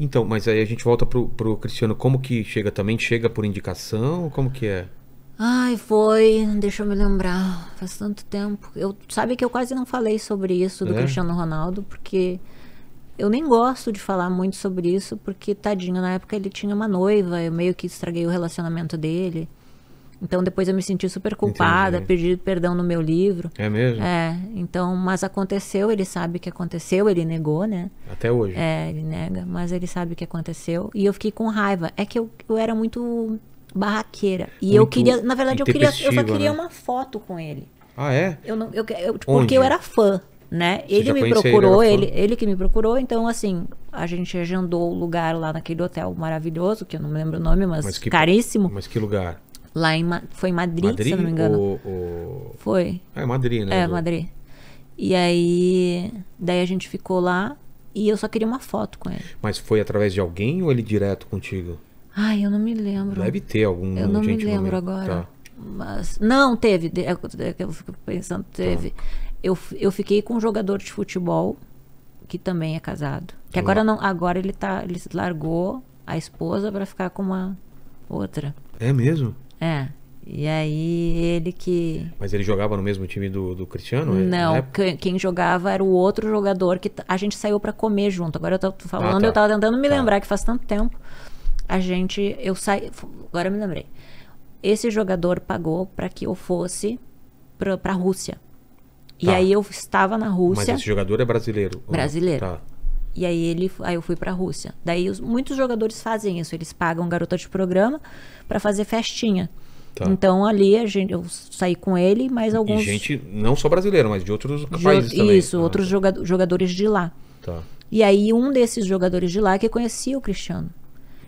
Então, mas aí a gente volta pro, pro Cristiano. Como que chega também? Chega por indicação? Como que é? Ai, foi. Deixa eu me lembrar. Faz tanto tempo. Eu sabe que eu quase não falei sobre isso do é? Cristiano Ronaldo, porque eu nem gosto de falar muito sobre isso, porque tadinho, na época ele tinha uma noiva, eu meio que estraguei o relacionamento dele. Então depois eu me senti super culpada, Entendi. pedi perdão no meu livro. É mesmo? É. Então, mas aconteceu, ele sabe que aconteceu, ele negou, né? Até hoje. É, ele nega, mas ele sabe que aconteceu. E eu fiquei com raiva. É que eu, eu era muito barraqueira. E muito eu queria, na verdade, eu queria, eu só né? queria né? uma foto com ele. Ah, é? Eu não, eu, eu tipo, porque eu era fã, né? Você ele me procurou, ele, ele, ele, que me procurou, então assim, a gente agendou o lugar lá naquele hotel maravilhoso, que eu não lembro o nome, mas, mas que, caríssimo. Mas que lugar? Lá em. Foi em Madrid, Madrid, se eu não me engano. Ou, ou... Foi. É, Madrid, né? É, do... Madrid. E aí. Daí a gente ficou lá e eu só queria uma foto com ele. Mas foi através de alguém ou ele direto contigo? Ai, eu não me lembro. Deve ter algum. Eu não me lembro agora. Tá. Mas. Não, teve. É, é, eu fico pensando, tá. teve. Tá. Eu, eu fiquei com um jogador de futebol que também é casado. Que tá. agora não, agora ele tá, ele largou a esposa para ficar com uma outra. É mesmo? É. E aí ele que. Mas ele jogava no mesmo time do, do Cristiano? É? Não, quem, jogava era o outro jogador que a gente saiu para comer junto. Agora eu tô falando, ah, tá. eu tava tentando me tá. lembrar que faz tanto tempo. A gente. Eu saí. Agora eu me lembrei. Esse jogador pagou para que eu fosse pra, pra Rússia. Tá. E aí eu estava na Rússia. Mas esse jogador é brasileiro? Brasileiro. Tá. E aí ele, aí eu fui para a Rússia. Daí os, muitos jogadores fazem isso, eles pagam garota de programa para fazer festinha. Tá. Então ali a gente, eu saí com ele, mas alguns. E gente não só brasileira, mas de outros de, países também. Isso, outros ah, tá. jogadores de lá. Tá. E aí um desses jogadores de lá que conhecia o Cristiano.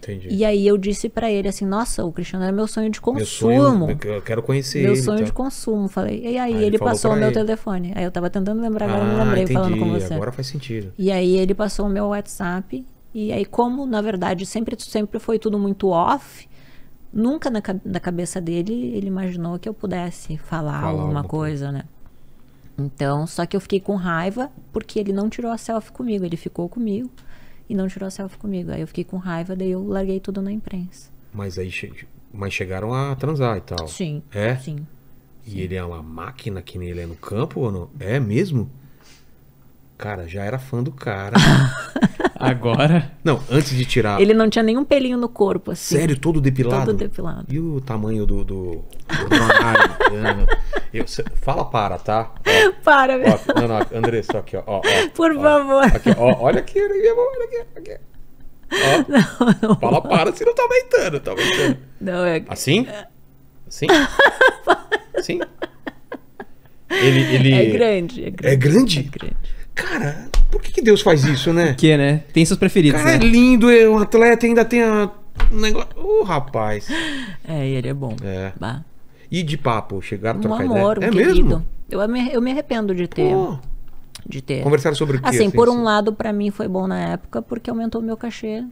Entendi. E aí eu disse para ele assim: Nossa, o Cristiano era meu sonho de consumo. Meu sonho, eu quero conhecer meu ele. Meu sonho então. de consumo. Falei. E aí, aí ele passou o meu ele. telefone. Aí eu tava tentando lembrar, agora ah, não lembrei entendi. falando com você. Agora faz sentido. E aí ele passou o meu WhatsApp. E aí, como na verdade sempre, sempre foi tudo muito off, nunca na, na cabeça dele ele imaginou que eu pudesse falar, falar alguma coisa, né? Então, só que eu fiquei com raiva porque ele não tirou a selfie comigo, ele ficou comigo e não tirou selfie comigo. Aí eu fiquei com raiva, daí eu larguei tudo na imprensa. Mas aí che... mas chegaram a transar e tal. Sim. É? Sim. E ele é uma máquina que nem ele é no campo ou não? É mesmo? Cara, já era fã do cara. Agora? Não, antes de tirar. Ele não tinha nenhum pelinho no corpo, assim. Sério, todo depilado? Todo depilado. E o tamanho do. do, do Eu, cê, fala para, tá? Ó, para, meu. Ó, não, não, Andressa, aqui, ó. ó, ó Por favor. Aqui, olha aqui, olha aqui, aqui. Não, não Fala para, não tá aumentando, tá aumentando. Não, é... Assim? Assim? Sim. Ele, ele... É grande, é grande. É grande? É grande. Cara, por que, que Deus faz isso, né? Que, né? Tem seus preferidos, Cara, né? é lindo, é um atleta, ainda tem a... um negócio... Ô, rapaz. É, ele é bom. É. Bah. E de papo, chegaram a trocar amor, ideia? Um é querido. mesmo? Eu me, eu me arrependo de ter. Pô. De ter. Conversaram sobre o quê? Assim, assim por um assim? lado, para mim foi bom na época, porque aumentou o meu cachê,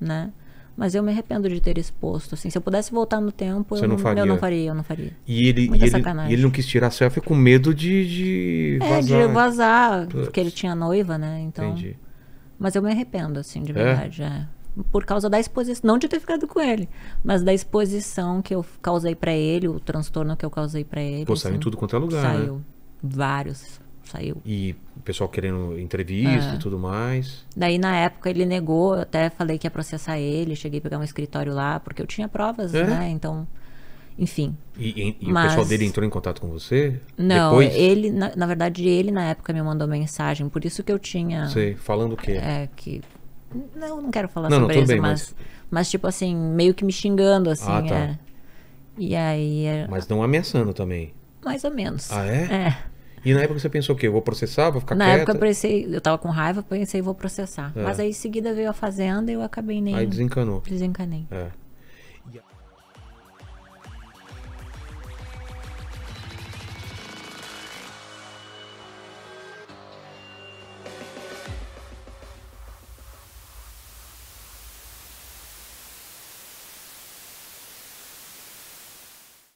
né? Mas eu me arrependo de ter exposto. Assim, se eu pudesse voltar no tempo, eu não, faria. eu não, faria, eu não faria. E ele, e ele, e ele, não quis tirar selfie com medo de, de vazar. É, de vazar, Puts. porque ele tinha noiva, né? Então, Entendi. Mas eu me arrependo, assim, de é? verdade. É? É por causa da exposição, não de ter ficado com ele, mas da exposição que eu causei para ele, o transtorno que eu causei para ele. Pô, saiu assim, em tudo quanto é lugar. Né? Saiu. Né? Vários. Saiu. E o pessoal querendo entrevista é. e tudo mais. Daí, na época, ele negou, eu até falei que ia processar ele, cheguei a pegar um escritório lá, porque eu tinha provas, é? né? Então, enfim. E, e, e Mas... o pessoal dele entrou em contato com você? Não, Depois? ele, na, na, verdade, ele na época me mandou mensagem, por isso que eu tinha. Sei, falando o quê? É, que não, não quero falar não, sobre não, isso, bem, mas, mas, mas... tipo assim, meio que me xingando, assim. Ah, tá. é. E aí. É... Mas não ameaçando também. Mais ou menos. Ah, é? É. E na época você pensou o quê? Eu vou processar? Vou ficar na quieta? Na época eu pensei, eu tava com raiva, pensei, vou processar. É. Mas aí em seguida veio a fazenda e eu acabei nem. Aí desencanou. Desencanei. É.